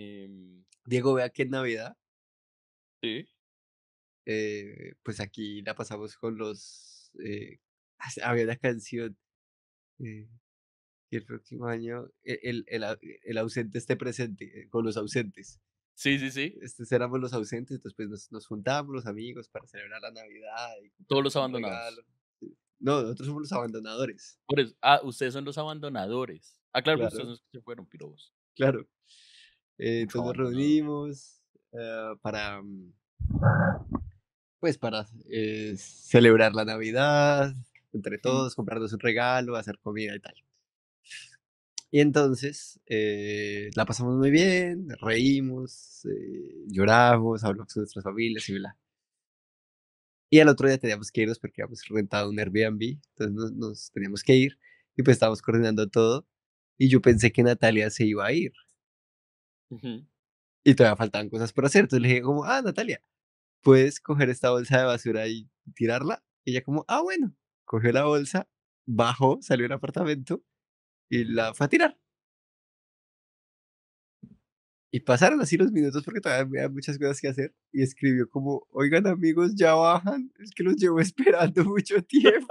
Em, Diego, vea que en Navidad. Sí. Eh, pues aquí la pasamos con los. Eh, había una canción. Eh, el próximo año e-, el, el, el, ausente esté presente, eh, con los ausentes. Sí, sí, sí. Este, éramos los ausentes, después nos, nos juntábamos los amigos para celebrar la Navidad. Todos los abandonados. No, nosotros somos los abandonadores. ah, ustedes son los abandonadores. Ah, claro, pues, claro. ustedes que se fueron, pirobos. Claro. Eh, nos reunimos eh, para, mm, pues para eh, celebrar la Navidad, entre todos, comprarnos un regalo, hacer comida y tal. Y entonces eh, la pasamos muy bien, reímos, lloramos, hablamos con nuestras familias y bla. Y al otro día teníamos que irnos porque habíamos rentado un Airbnb, entonces nos teníamos que ir y pues estábamos coordinando todo. Y yo pensé que Natalia se iba a ir. Y todavía faltan cosas por hacer. Entonces le dije como, ah, Natalia, ¿puedes coger esta bolsa de basura y tirarla? ella como, ah, bueno. Cogió la bolsa, bajó, salió del apartamento y la fue a tirar. Y pasaron así los minutos porque todavía había muchas cosas que hacer. Y escribió como, oigan amigos, ya bajan, es que los llevo esperando mucho tiempo.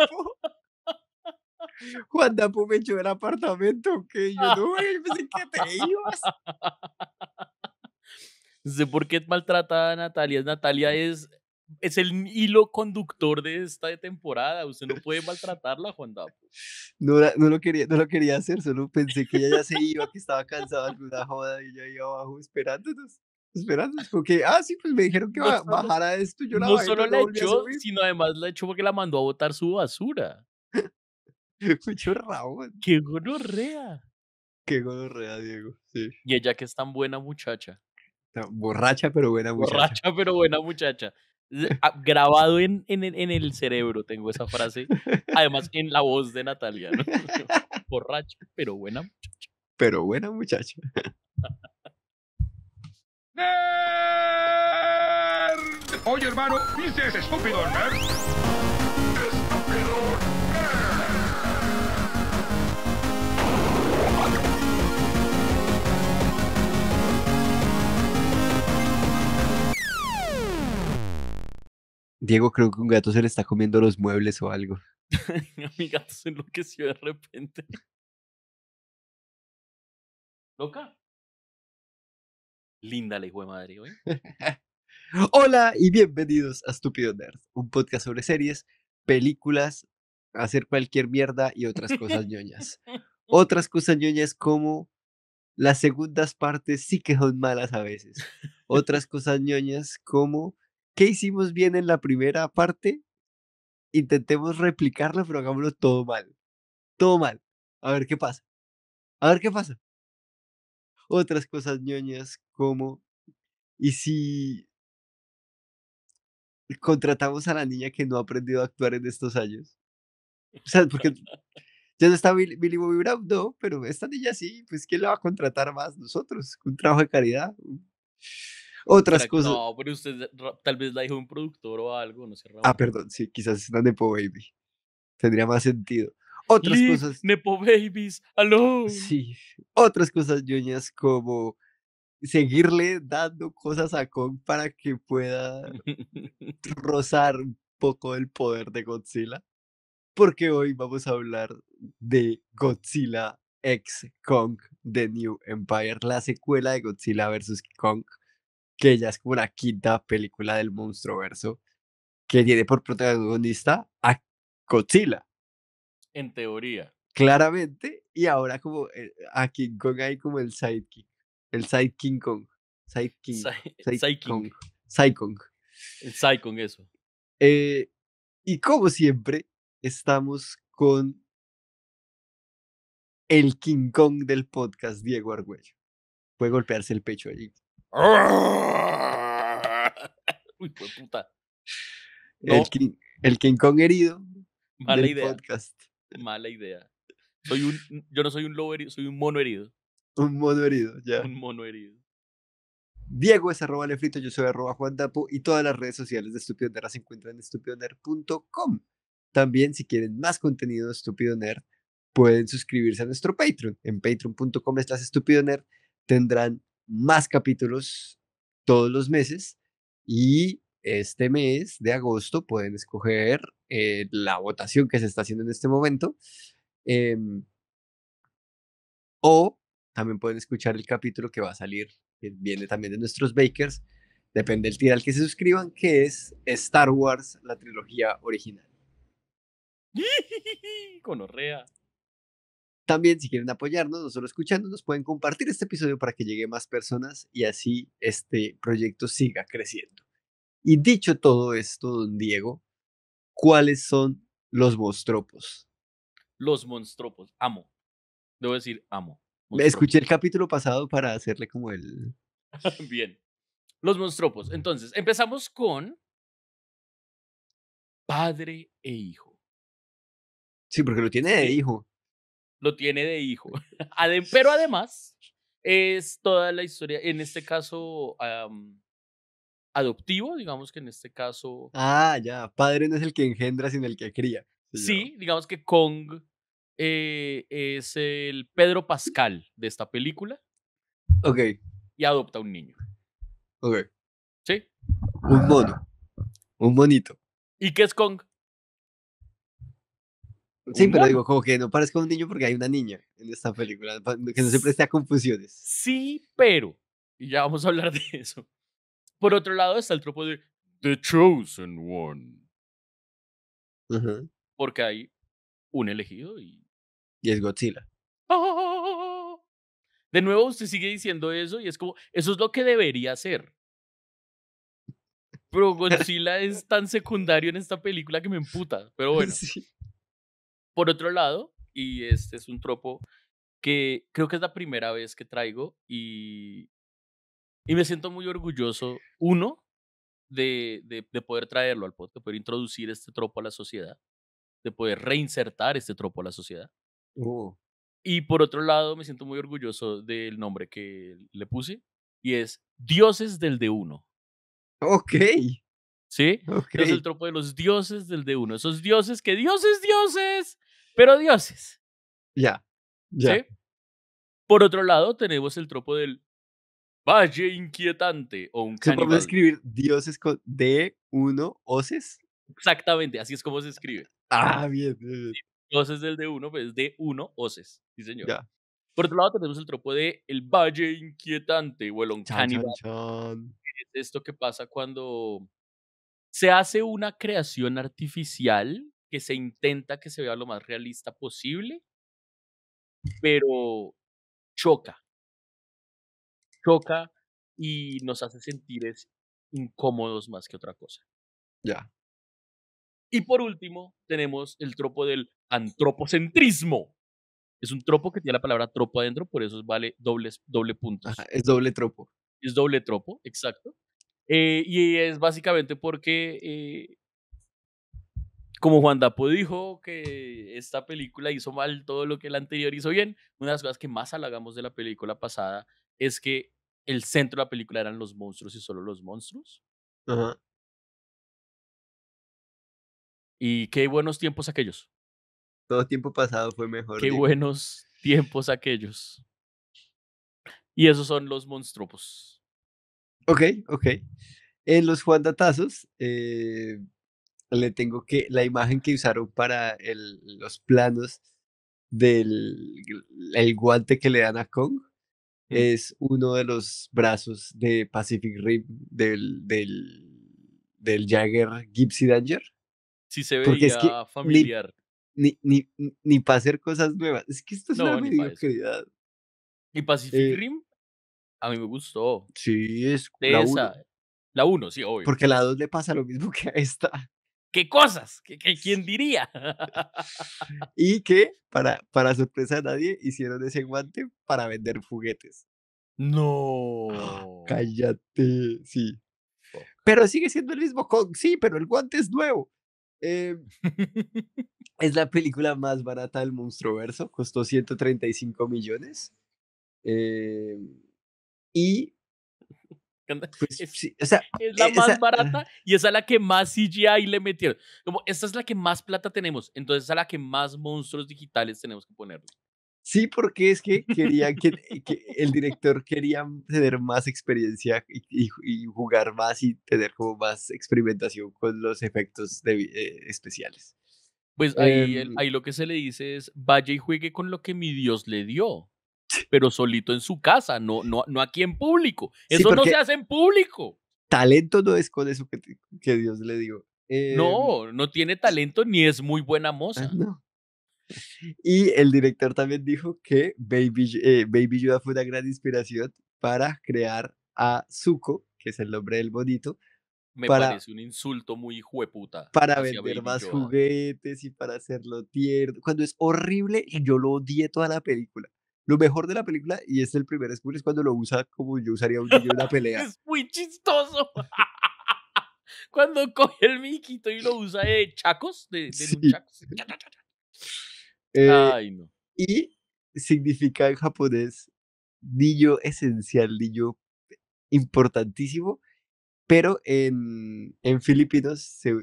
Juan Dapo me echó del apartamento que yo no, yo pensé que te ibas. No sé por qué maltrata a Natalia. Natalia es, es el hilo conductor de esta temporada. Usted no puede maltratarla, Juan Dapo. No, no, lo quería, no lo quería hacer, solo pensé que ella ya se iba, que estaba cansada de una joda y yo iba abajo esperándonos. Esperándonos, porque, ah, sí, pues me dijeron que bajara esto. no solo la echó, sino además la echó porque la mandó a botar su basura. Mucho Qué gonorrea. Qué gonorrea, Diego. Y ella que es tan buena muchacha. Borracha pero buena muchacha. Borracha pero buena muchacha. Ah, grabado en, en, el cerebro tengo esa frase. Además, en la voz de Natalia. Borracha pero buena muchacha. Pero buena muchacha. Oye, hermano, ¿viste estúpido Diego, creo que un gato se le está comiendo los muebles o algo. Mi gato se enloqueció de repente. ¿Loca? Linda la hijo de madre, güey. Hola y bienvenidos a Stupido Nerd, un podcast sobre series, películas, hacer cualquier mierda y otras cosas ñoñas. Otras cosas ñoñas como las segundas partes sí que son malas a veces. Otras cosas ñoñas como ¿Qué hicimos bien en la primera parte? Intentemos replicarlo, pero hagámoslo todo mal. Todo mal. A ver qué pasa. A ver qué pasa. Otras cosas ñoñas como, ¿y si contratamos a la niña que no ha aprendido a actuar en estos años? O sea, porque ya no está Billy, Bobby Brown, no, pero esta niña sí, pues ¿quién la va a contratar más? Nosotros, un trabajo de caridad otras cosas. No, pero usted tal vez la dijo un productor o algo, no sé. Ah, perdón, sí, quizás es una Nepo Baby. Tendría más sentido. Otras cosas. Nepo Babies, aló. Sí, otras cosas ñoñas como seguirle dando cosas a Kong para que pueda rozar un poco el poder de Godzilla. Porque hoy vamos a hablar de Godzilla X Kong The New Empire, la secuela de Godzilla vs. Kong que ya es como la quinta película del monstruo verso, que tiene por protagonista a Godzilla. En teoría. Claramente, y ahora como eh, a King Kong hay como el sidekick, el side King Kong. Side King. Side, King. Kong. Side Kong. El side Kong, eso. Eh, y como siempre, estamos con el King Kong del podcast, Diego Argüello. Puede golpearse el pecho allí. Uy, puta. El, King, el, Kong herido. Mala idea. Mala idea. Soy un, yo no soy un lobo herido, soy un mono herido. Un mono herido, ya. Un mono herido. Diego es arroba lefrito, yo soy arroba Juan Dapo y todas las redes sociales de Estúpido Nerd se encuentran en estupidoner.com. También, si quieren más contenido de Estúpido Nerd, pueden suscribirse a nuestro Patreon. En patreon.com estás tendrán más capítulos todos los meses y este mes de agosto pueden escoger eh, la votación que se está haciendo en este momento em, o también pueden escuchar el capítulo que va a salir, que viene también de nuestros Bakers, depende del tirar que se suscriban, que es Star Wars, la trilogía original. Conorrea. También, si quieren apoyarnos, no solo escuchándonos, pueden compartir este episodio para que llegue más personas y así este proyecto siga creciendo. Y dicho todo esto, don Diego, ¿cuáles son los monstropos? Los monstruos. amo. Debo decir, amo. Me Escuché el capítulo pasado para hacerle como el... Bien. Los monstruos. Entonces, empezamos con padre e hijo. Sí, porque lo tiene de hijo lo tiene de hijo. pero además es toda la historia, en este caso adoptivo, digamos que en este caso... Ah, ya, padre no es el que engendra, sino el que cría. Sí, digamos que Kong eh, es el Pedro Pascal de esta película. Ok. Y adopta un niño. Ok. ¿Sí? Un mono. Un bonito. ¿Y qué es Kong? Sí, pero digo, como que no parezca un niño porque hay una niña en esta película, que no se preste a confusiones. Sí, pero, y ya vamos a hablar de eso. Por otro lado está el tropo de The Chosen One. Porque hay un elegido y... Y es Godzilla. ¡Oh! De nuevo usted sigue diciendo eso y es como, eso es lo que debería ser. Pero Godzilla es tan secundario en esta película que me emputa, pero bueno. Sí. Por otro lado, y este es un tropo que creo que es la primera vez que traigo y, y me siento muy orgulloso, uno, de, de, poder traerlo al podcast, de poder introducir este tropo a la sociedad, de poder reinsertar este tropo a la sociedad. Oh. Y por otro lado, me siento muy orgulloso del nombre que le puse y es Dioses del de uno. Ok. ¿Sí? Es el tropo de los dioses del de uno. Esos dioses que dioses, dioses, pero dioses. Ya. ya ¿Sí? Por otro lado, tenemos el tropo del valle inquietante o un ¿Se puede escribir dioses con D, uno, oces? Exactamente, así es como se escribe. Ah, bien, Dioses del de uno, pues de uno, oces. Sí, señor. Por otro lado, tenemos el tropo de el valle inquietante o el uncanny. Es esto que pasa cuando se hace una creación artificial que se intenta que se vea lo más realista posible, pero choca. Choca y nos hace sentir incómodos más que otra cosa. Ya. Y por último, tenemos el tropo del antropocentrismo. Es un tropo que tiene la palabra tropo adentro, por eso vale doble, doble es doble tropo. Es doble tropo, exacto. Eh, y es básicamente porque, eh, como Juan Dapo dijo que esta película hizo mal todo lo que la anterior hizo bien, una de las cosas que más halagamos de la película pasada es que el centro de la película eran los monstruos y solo los monstruos. Y qué buenos tiempos aquellos. Todo tiempo pasado fue mejor. Qué buenos tiempos aquellos. Y esos son los monstruos. Ok, ok. En los Juan Datazos, eh, le tengo que. La imagen que usaron para los planos del el guante que le dan a Kong es uno de los brazos de Pacific Rim del, del, del Jagger Gypsy Danger. Sí, se veía familiar. Ni, ni, ni, para hacer cosas nuevas. Es que esto es una mediocridad. ¿Y Pacific eh, Rim? A mí me gustó. Sí, es la Uno. La 1, sí, obvio. Porque la dos le pasa lo mismo que a esta. ¿Qué cosas? ¿Qué, quién diría? y que, para, para sorpresa de nadie, hicieron ese guante para vender juguetes. Ah, no. cállate, sí. Pero sigue siendo el mismo con... Sí, pero el guante es nuevo. Eh, es la película más barata del verso costó 135 millones. Eh, y. Pues es, la eh, más barata y es a la que más CGI le metieron. Como esta es la que más plata tenemos, entonces es a la que más monstruos digitales tenemos que poner Sí, porque es que quería eh, que, el director quería tener más experiencia y, jugar más y tener como más experimentación con los efectos eh, especiales. Pues em, ahí, lo que se le dice es, vaya y juegue con lo que mi Dios le dio pero solito en su casa, no, no, no aquí en público. Eso no se hace en público. Talento no es con eso que, Dios le dio. no, em, no tiene talento ni es muy buena moza. Ah, y el director también dijo que Baby, eh, Baby Yoda fue una gran inspiración para crear a Zuko, que es el nombre del bonito. Me parece un insulto muy hueputa. Para vender más juguetes y para hacerlo tierno. Cuando es horrible, yo lo odié toda la película. Lo mejor de la película, y es el primer spoiler, es cuando lo usa como yo usaría un niño en la pelea. es muy chistoso. cuando coge el miquito y lo usa de chacos, de, chacos. Eh, y significa en japonés niño esencial, niño importantísimo, pero en, en filipinos se,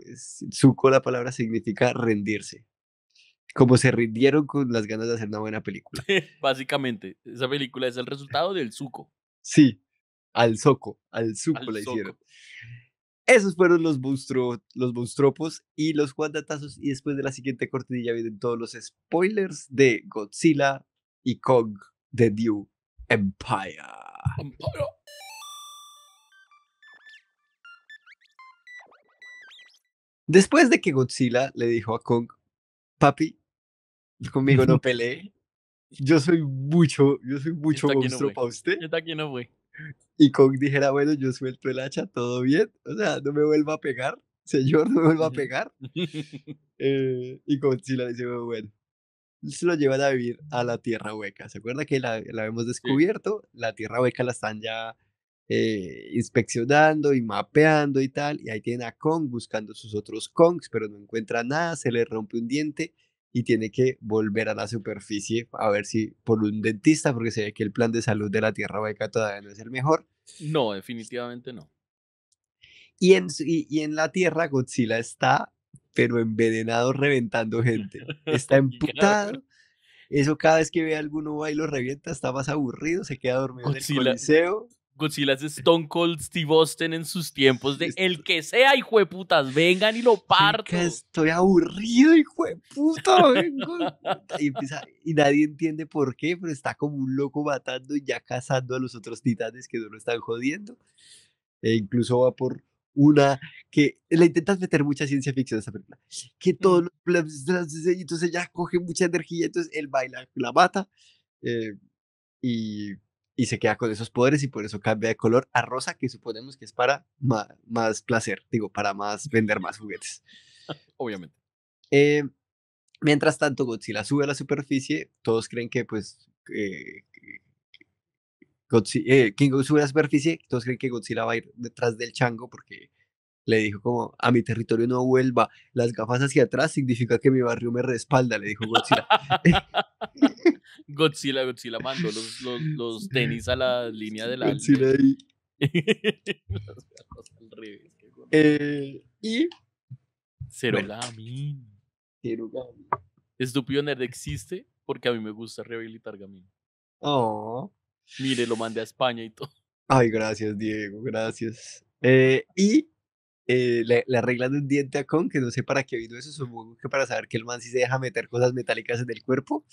suco la palabra significa rendirse como se rindieron con las ganas de hacer una buena película. Básicamente, esa película es el resultado del suco. Sí, al soco, al suco la hicieron. Esos fueron los, monstruos, los monstropos y los guandatazos. Y después de la siguiente cortinilla vienen todos los spoilers de Godzilla y Kong The New Empire. Empire. Después de que Godzilla le dijo a Kong, papi, Conmigo no peleé. Yo soy mucho, yo soy mucho monstruo para usted. Yo aquí no fui. Y Kong dijera, bueno, yo suelto el hacha, todo bien. O sea, no me vuelva a pegar. Señor, no me vuelva a pegar. Eh, y Kong sí le dice, bueno, se lo llevan a vivir a la Tierra Hueca. ¿Se acuerda que la, la hemos descubierto? La Tierra Hueca la están ya eh, inspeccionando y mapeando y tal. Y ahí tienen a Kong buscando sus otros Kongs, pero no encuentra nada, se le rompe un diente y tiene que volver a la superficie a ver si por un dentista, porque se ve que el plan de salud de la Tierra Hueca todavía no es el mejor. No, definitivamente no. Y en, y, en la Tierra Godzilla está, pero envenenado, reventando gente. Está emputado. Eso cada vez que ve a alguno va y lo revienta, está más aburrido, se queda dormido en el coliseo. Godzilla es Stone Cold Steve Austin en sus tiempos de el que sea, hijo de putas, vengan y lo parto. estoy aburrido, hijo de puta, Y, y, nadie entiende por qué, pero está como un loco matando y ya cazando a los otros titanes que no lo están jodiendo. E incluso va por una que le intentas meter mucha ciencia ficción a esa película, que todos los entonces ya coge mucha energía, entonces él baila, la mata. Eh, y y se queda con esos poderes y por eso cambia de color a rosa, que suponemos que es para más, placer, digo, para más vender más juguetes. Obviamente. Eh, mientras tanto, Godzilla sube a la superficie, todos creen que pues... Eh, sube a la superficie, todos creen que Godzilla va a ir detrás del chango porque le dijo como, a mi territorio no vuelva, las gafas hacia atrás significa que mi barrio me respalda, le dijo Godzilla. Eh, Godzilla, Godzilla mandó los, los, tenis a la línea de la. Godzilla ahí. Eh, y. Cero Gamin. Estúpido Nerd existe porque a mí me gusta rehabilitar Gamin. Oh. Mire, lo mandé a España y todo. Ay, gracias, Diego, gracias. Eh, y eh, le, arreglan un diente a Con, que no sé para qué vino eso, supongo que para saber que el man si se deja meter cosas metálicas en el cuerpo.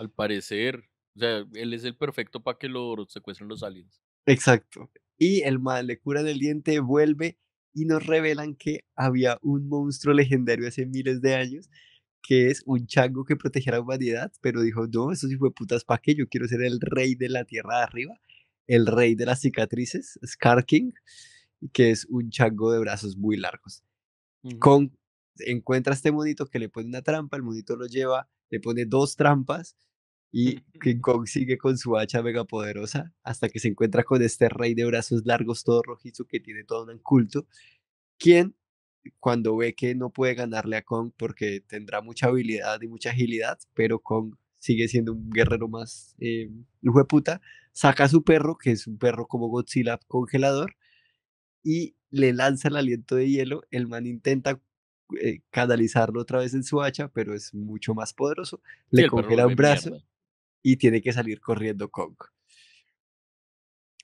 Al parecer. O sea, él es el perfecto para que lo secuestren los aliens. Exacto. Y el mal le cura el diente, vuelve y nos revelan que había un monstruo legendario hace miles de años que es un chango que protegía a la humanidad, pero dijo, no, eso sí fue putas ¿para qué? Yo quiero ser el rey de la tierra de arriba, el rey de las cicatrices, Scar que es un chango de brazos muy largos. Con, encuentra este monito que le pone una trampa, el monito lo lleva, le pone dos trampas, y Kong sigue con su hacha mega poderosa hasta que se encuentra con este rey de brazos largos, todo rojizo, que tiene todo un culto, quien cuando ve que no puede ganarle a Kong porque tendrá mucha habilidad y mucha agilidad, pero Kong sigue siendo un guerrero más eh, puta, saca a su perro, que es un perro como Godzilla congelador, y le lanza el aliento de hielo, el man intenta eh, canalizarlo otra vez en su hacha, pero es mucho más poderoso, le congela un brazo y tiene que salir corriendo Kong.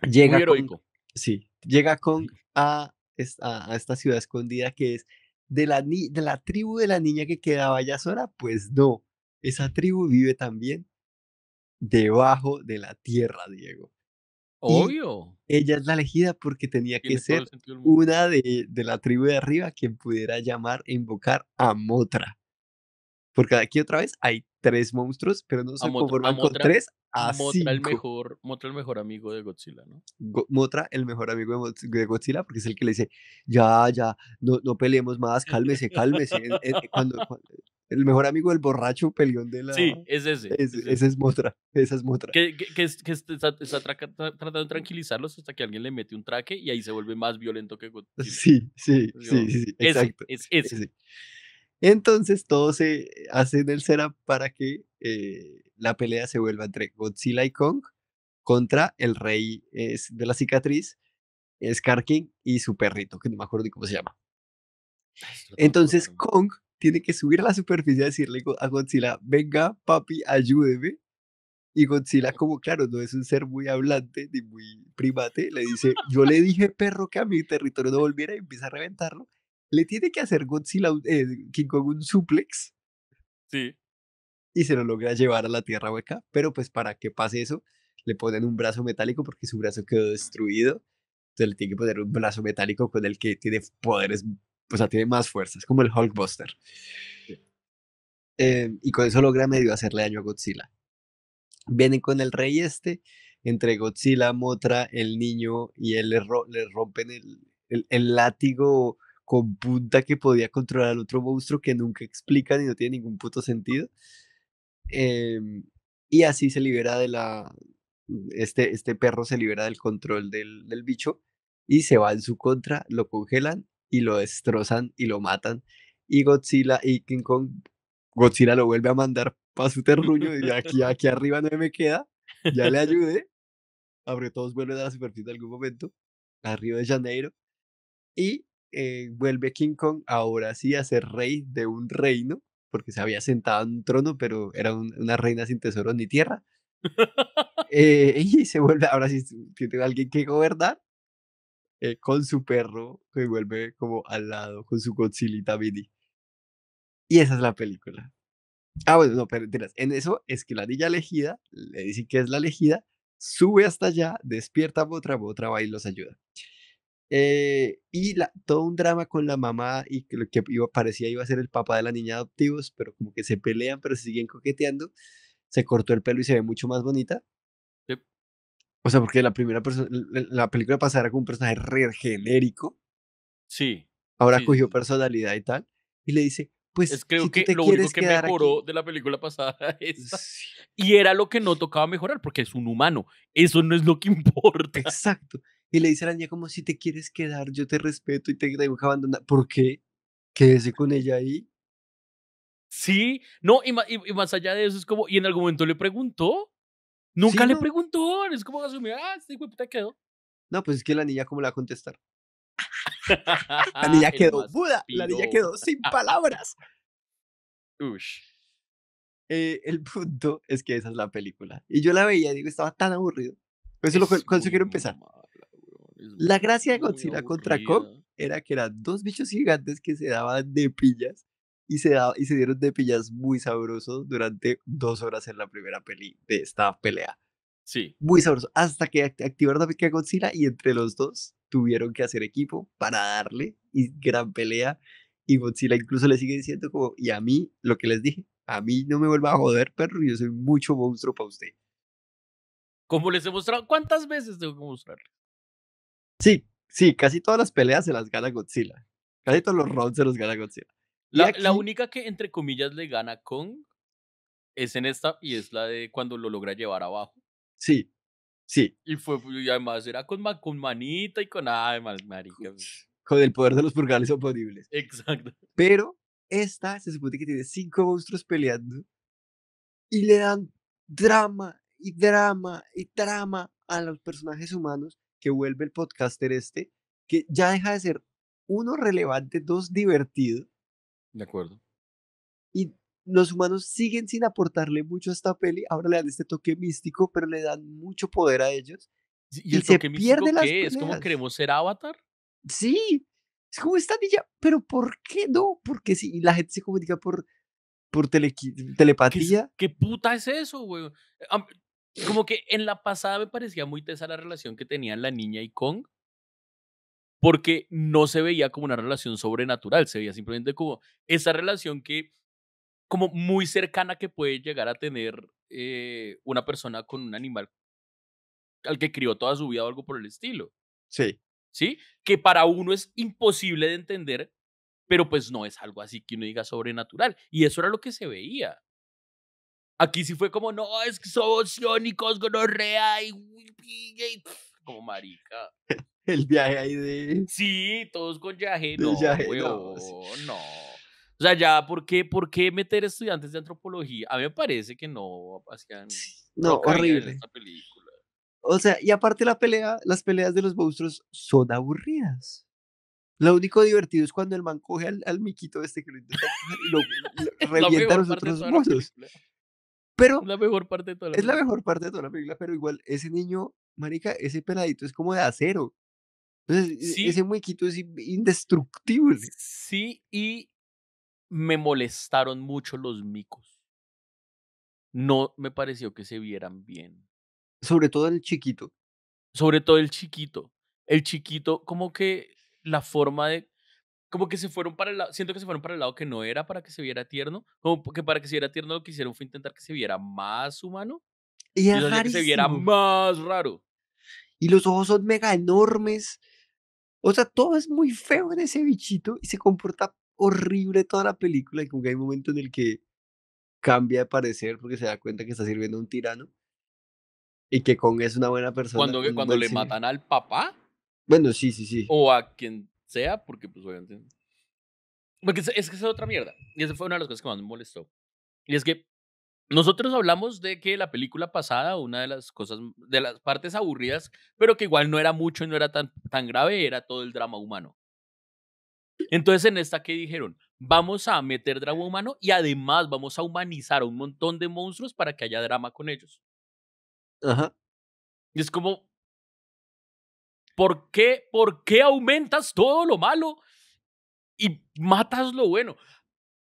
Llega Muy sí, llega Kong a esta, ciudad escondida que es de la, de la tribu de la niña que quedaba ya sola, pues no, esa tribu vive también debajo de la tierra, Diego. Obvio. ella es la elegida porque tenía que ser una de, de, la tribu de arriba quien pudiera llamar e invocar a Motra. Porque aquí otra vez hay tres monstruos, pero no se conforman con tres Motra el mejor, el mejor amigo de Godzilla, ¿no? Motra el mejor amigo de, Godzilla porque es el que le dice, ya, ya, no, no peleemos más, cálmese, cálmese. el mejor amigo del borracho peleón de la... Sí, es ese. Es, ese. es Motra, esa es Motra. Que, está, tratando de tranquilizarlos hasta que alguien le mete un traque y ahí se vuelve más violento que Godzilla. Sí, sí, sí, sí, exacto. Ese, ese. Entonces todo se hace en el setup para que eh, la pelea se vuelva entre Godzilla y Kong contra el rey de la cicatriz, Scar y su perrito, que no me acuerdo cómo se llama. Entonces Kong tiene que subir a la superficie y decirle a Godzilla, venga papi, ayúdeme. Y Godzilla, como claro, no es un ser muy hablante ni muy primate, le dice, yo le dije perro que a mi territorio no volviera y empieza a reventarlo le tiene que hacer Godzilla, eh, King Kong un suplex. Sí. Y se lo logra llevar a la tierra hueca, pero pues para que pase eso, le ponen un brazo metálico porque su brazo quedó destruido. Entonces le tiene que poner un brazo metálico con el que tiene poderes, o sea, tiene más fuerzas, como el Hulkbuster. Eh, y con eso logra medio hacerle daño a Godzilla. Vienen con el rey este, entre Godzilla, Motra, el niño, y él le, le rompen el, el látigo con punta que podía controlar al otro monstruo que nunca explica y no tiene ningún puto sentido. Em, y así se libera de la... Este, este perro se libera del control del, bicho y se va en su contra, lo congelan y lo destrozan y lo matan. Y Godzilla y King Kong, Godzilla lo vuelve a mandar para su terruño y aquí, aquí arriba no me queda, ya le ayude. Abre todos vuelven a la superficie en algún momento, arriba de Janeiro. Y eh, vuelve King Kong ahora sí a ser rey de un reino, porque se había sentado en un trono, pero era una reina sin tesoro ni tierra. Eh, y se vuelve, ahora sí tiene alguien que gobernar. Eh, con su perro, que vuelve como al lado, con su Godzilla mini. Y esa es la película. Ah, bueno, no, pero En eso es que la niña elegida, le dice que es la elegida, sube hasta allá, despierta a otra otra va y los ayuda. Eh, y todo un drama con la mamá y que lo que iba, parecía iba a ser el papá de la niña adoptivos, pero como que se pelean, pero se siguen coqueteando. Se cortó el pelo y se ve mucho más bonita. O sea, porque la primera persona, la, película película era con un personaje re genérico. Sí. Ahora cogió personalidad y tal. Y le dice, pues es, creo que lo único que mejoró de la película pasada y era lo que no tocaba mejorar porque es un humano eso no es lo que importa exacto y le dice a la niña como si te quieres quedar, yo te respeto y te tengo que abandonar. ¿Por qué? Quédese con ella ahí. Sí, no, y, y, más allá de eso es como, y en algún momento le preguntó, nunca le preguntó, es como asumir, ah, este güey puta quedó. No, pues es que la niña cómo la va a contestar. la niña quedó muda, la niña quedó sin palabras. Ush. Eh, el punto es que esa es la película. Y yo la veía, digo, estaba tan aburrido. Eso es lo, con quiero empezar. La gracia de Godzilla contra Kong era que eran dos bichos gigantes que se daban de pillas y se, y se dieron de pillas muy sabrosos durante dos horas en la primera peli de esta pelea. Sí. Muy sabroso. Hasta que activaron la pica Godzilla y entre los dos tuvieron que hacer equipo para darle y gran pelea. Y Godzilla incluso le sigue diciendo como, y a mí, lo que les dije, a mí no me vuelva a joder, perro, yo soy mucho monstruo para usted. Como les he mostrado, ¿cuántas veces tengo que mostrarle? Sí, sí, casi todas las peleas se las gana Godzilla. Casi todos los rounds se los gana Godzilla. La, única que entre comillas le gana Kong es en esta y es la de cuando lo logra llevar abajo. Sí, sí. Y fue además era con, manita y con además, marica. Con el poder de los purgales oponibles. Exacto. Pero esta se supone que tiene cinco monstruos peleando y le dan drama y drama y drama a los personajes humanos que vuelve el podcaster este, que ya deja de ser uno relevante, dos divertido. De acuerdo. Y los humanos siguen sin aportarle mucho a esta peli, ahora le dan este toque místico, pero le dan mucho poder a ellos. ¿Y, el toque místico pierde qué? ¿Es como queremos ser avatar? Sí, es como esta niña, pero ¿por qué no? Porque si la gente se comunica por, por telepatía. ¿Qué, ¿Qué, puta es eso, güey? Como que en la pasada me parecía muy tesa la relación que tenían la niña y Kong, porque no se veía como una relación sobrenatural, se veía simplemente como esa relación que, como muy cercana que puede llegar a tener eh, una persona con un animal al que crió toda su vida o algo por el estilo. Sí. ¿Sí? Que para uno es imposible de entender, pero pues no es algo así que uno diga sobrenatural. Y eso era lo que se veía. Aquí sí fue como, no, es que somos iónicos, gonorrea y, y, como marica. El viaje ahí de. Sí, todos con viaje, no, no, O sea, ya, ¿por qué, ¿por qué meter estudiantes de antropología? A mí me parece que no No, horrible. O sea, y aparte la pelea, las peleas de los monstruos son aburridas. Lo único divertido es cuando el man coge al, al de este que lo lo revienta a los otros monstruos. Pero. La mejor parte de toda la Es la mejor parte de toda la película, pero igual, ese niño, marica, ese peladito es como de acero. Entonces, e, ese muequito es indestructible. Sí, y me molestaron mucho los micos. No me pareció que se vieran bien. Sobre todo el chiquito. Sobre todo el chiquito. El chiquito, como que la forma de como que se fueron para el lado, siento que se fueron para el lado que no era para que se viera tierno, como que para que se viera tierno lo que hicieron fue intentar que se viera más humano y, es que se viera más raro. Y los ojos son mega enormes. O sea, todo es muy feo en ese bichito y se comporta horrible toda la película y como que hay un momento en el que cambia de parecer porque se da cuenta que está sirviendo a un tirano y que Kong es una buena persona. Cuando, cuando le matan al papá. Bueno, sí, sí, sí. O a quien sea, porque pues obviamente... Porque es, que es otra mierda. Y esa fue una de las cosas que más me molestó. Y es que nosotros hablamos de que la película pasada, una de las cosas, de las partes aburridas, pero que igual no era mucho y no era tan, tan grave, era todo el drama humano. Entonces en esta que dijeron, vamos a meter drama humano y además vamos a humanizar a un montón de monstruos para que haya drama con ellos. Ajá. Y es como, ¿Por qué, ¿Por qué aumentas todo lo malo y matas lo bueno?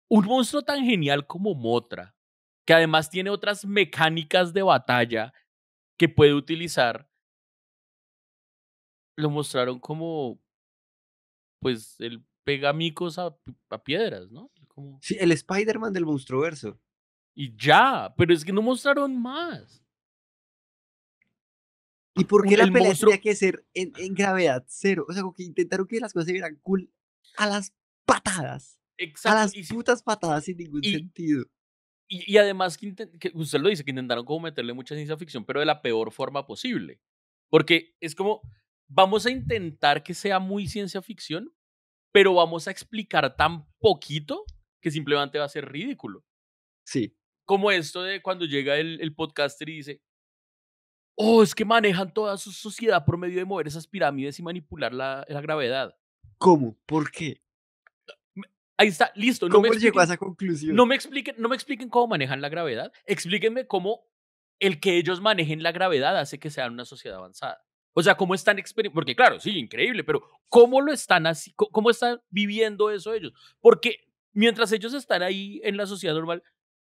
Un monstruo tan genial como Motra, que además tiene otras mecánicas de batalla que puede utilizar, lo mostraron como, pues, el pegamicos a, piedras, ¿no? Sí, el Spider-Man del verso. Y ya, pero es que no mostraron más. ¿Y por qué la pelea tenía que ser en, en, gravedad cero? O sea, como que intentaron que las cosas se vieran cool a las patadas. Exacto. A las y, putas patadas sin ningún sentido. Y, y además, que, usted lo dice, que intentaron como meterle mucha ciencia ficción, pero de la peor forma posible. Porque es como, vamos a intentar que sea muy ciencia ficción, pero vamos a explicar tan poquito que simplemente va a ser ridículo. Sí. Como esto de cuando llega el, el podcaster y dice, oh, es que manejan toda su sociedad por medio de mover esas pirámides y manipular la, gravedad. ¿Cómo? ¿Por qué? Ahí está, listo. ¿Cómo no me llegó a esa conclusión? No me, expliquen, no me expliquen cómo manejan la gravedad, explíquenme cómo el que ellos manejen la gravedad hace que sean una sociedad avanzada. O sea, cómo están porque claro, sí, increíble, pero cómo lo están así, cómo están viviendo eso ellos. Porque mientras ellos están ahí en la sociedad normal,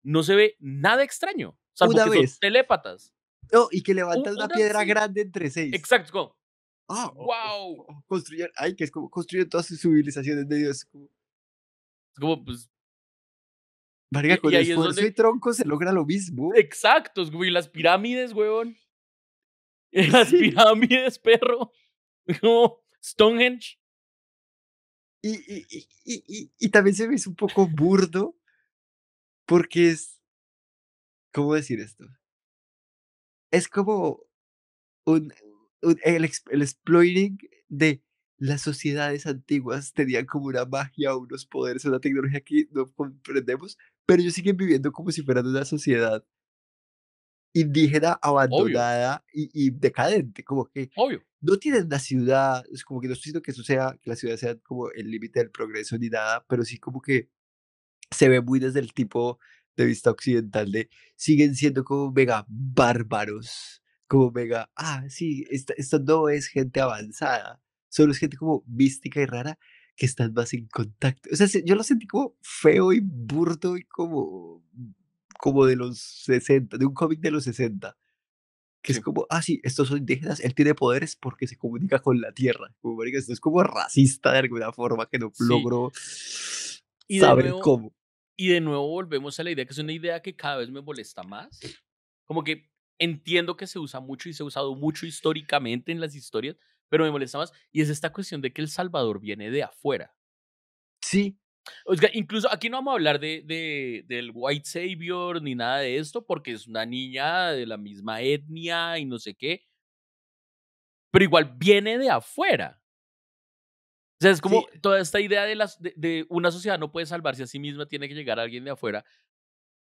no se ve nada extraño, salvo que son telépatas y que levantas una, piedra grande entre seis. Exacto, como, wow. Ah, ay, que es como construyeron todas sus civilizaciones de Dios. Como, es como pues. con y y tronco se logra lo mismo. Exacto, güey, las pirámides, weón. Las pirámides, perro. Como Stonehenge. Y, y, y, y, también se me hizo un poco burdo, porque es. ¿Cómo decir esto? es como un, el, el exploiting de las sociedades antiguas tenían como una magia, unos poderes, una tecnología que no comprendemos, pero ellos siguen viviendo como si fueran una sociedad indígena abandonada y, decadente, como que no tienen la ciudad, es como que no estoy diciendo que eso sea, que la ciudad sea como el límite del progreso ni nada, pero sí como que se ve muy desde el tipo de vista occidental de siguen siendo como mega bárbaros, como mega, ah, sí, esta, no es gente avanzada, solo es gente como mística y rara que están más en contacto. O sea, yo lo sentí como feo y burdo y como, como de los 60, de un cómic de los 60. Que es como, ah, sí, estos son indígenas, él tiene poderes porque se comunica con la tierra. Como, marica, esto es como racista de alguna forma que no logró logro y saber cómo. Y de nuevo volvemos a la idea, que es una idea que cada vez me molesta más. Como que entiendo que se usa mucho y se ha usado mucho históricamente en las historias, pero me molesta más. Y es esta cuestión de que El Salvador viene de afuera. Sí. O sea, incluso aquí no vamos a hablar de, del White Savior ni nada de esto, porque es una niña de la misma etnia y no sé qué. Pero igual viene de afuera. O sea, es como toda esta idea de, las, de, una sociedad no puede salvarse a sí misma, tiene que llegar alguien de afuera.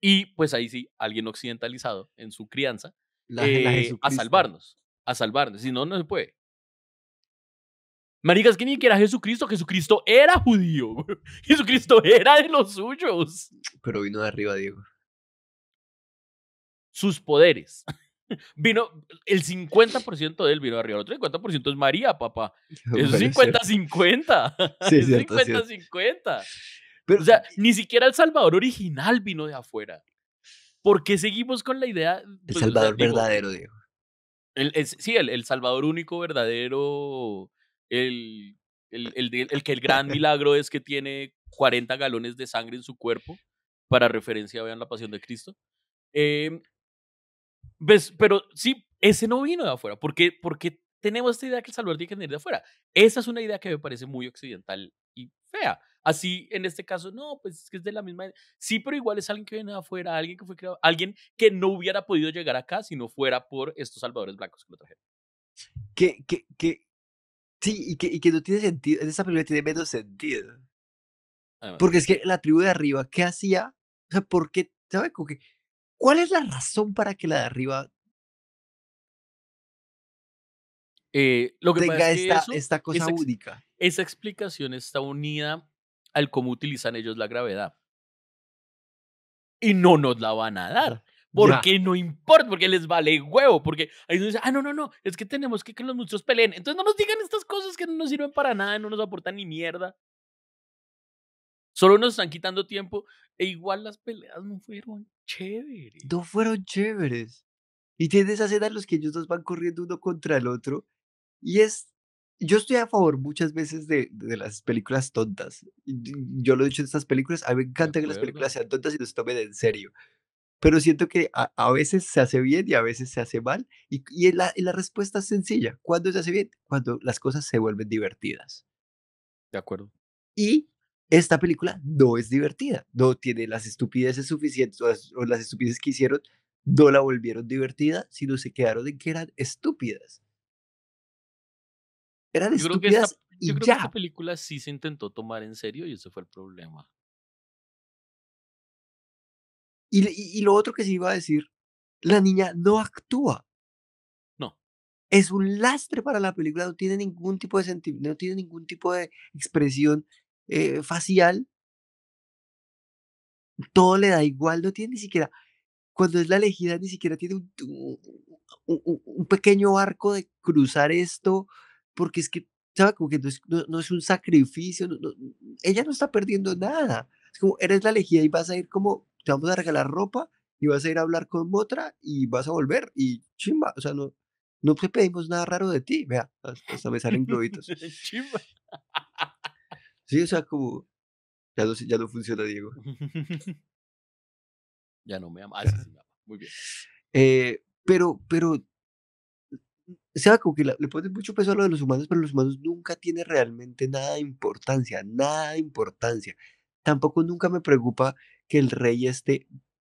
Y pues ahí sí, alguien occidentalizado en su crianza eh, a salvarnos, a salvarnos. Si no, no se puede. Maricas, que ni era Jesucristo, Jesucristo era judío. Jesucristo era de los suyos. Pero vino de arriba, Diego. Sus poderes. Vino, el 50% de él vino de arriba, el otro 50% es María, papá. Eso es 50-50. Sí, 50-50. o sea, ni siquiera El Salvador original vino de afuera. porque seguimos con la idea? del el pues, Salvador verdadero, sí, el, Salvador único verdadero, el el, el, que el gran milagro es que tiene 40 galones de sangre en su cuerpo, para referencia, vean la pasión de Cristo. Eh, ¿Ves? Pero sí, ese no vino de afuera. ¿Por porque tenemos esta idea que el Salvador tiene que venir de afuera? Esa es una idea que me parece muy occidental y fea. Así, en este caso, no, pues es que es de la misma. Sí, pero igual es alguien que viene de afuera, alguien que fue creado, alguien que no hubiera podido llegar acá si no fuera por estos salvadores blancos que lo trajeron. Que, que, que, sí, y que, y que no tiene sentido. Esa película tiene menos sentido. Porque es que la tribu de arriba, ¿qué hacía? O sea, ¿por qué? Como que ¿Cuál es la razón para que la de arriba eh, tenga esta, cosa esa, única? Esa explicación está unida al cómo utilizan ellos la gravedad. Y no nos la van a dar. Porque no importa, porque les vale huevo, porque ahí nos dicen, ah, no, no, no, es que tenemos que que los muchos peleen. Entonces no nos digan estas cosas que no nos sirven para nada, no nos aportan ni mierda. Solo nos están quitando tiempo e igual las peleas no fueron chéveres. No fueron chéveres. Y tienes a escena los que ellos dos van corriendo uno contra el otro. Y es. Yo estoy a favor muchas veces de, las películas tontas. Yo lo he dicho en estas películas. A mí me encanta que las películas sean tontas y los tomen en serio. Pero siento que a, veces se hace bien y a veces se hace mal. Y, la, y la respuesta es sencilla. ¿Cuándo se hace bien? Cuando las cosas se vuelven divertidas. De acuerdo. Y esta película no es divertida, no tiene las estupideces suficientes o las, estupideces que hicieron, no la volvieron divertida, sino se quedaron en que eran estúpidas. Eran yo estúpidas. Creo yo creo que esta película sí se intentó tomar en serio y ese fue el problema. Y, lo otro que se iba a decir, la niña no actúa. No. Es un lastre para la película, no tiene ningún tipo de sentimiento, no tiene ningún tipo de expresión eh, facial, todo le da igual, no tiene ni siquiera, cuando es la elegida, ni siquiera tiene un, un, pequeño arco de cruzar esto, porque es que, ¿sabe? Como que no es, un sacrificio, ella no está perdiendo nada. Es como, eres la elegida y vas a ir como, te vamos a regalar ropa y vas a ir a hablar con otra y vas a volver y chimba, o sea, no, no te pedimos nada raro de ti, vea, hasta me salen globitos. chimba. Sí, o sea, como. Ya no, ya no funciona, Diego. ya no me ama. Ah, sí, me Muy bien. Eh, pero, pero. O sea, como que le ponen mucho peso a lo de los humanos, pero los humanos nunca tienen realmente nada de importancia, nada de importancia. Tampoco nunca me preocupa que el rey este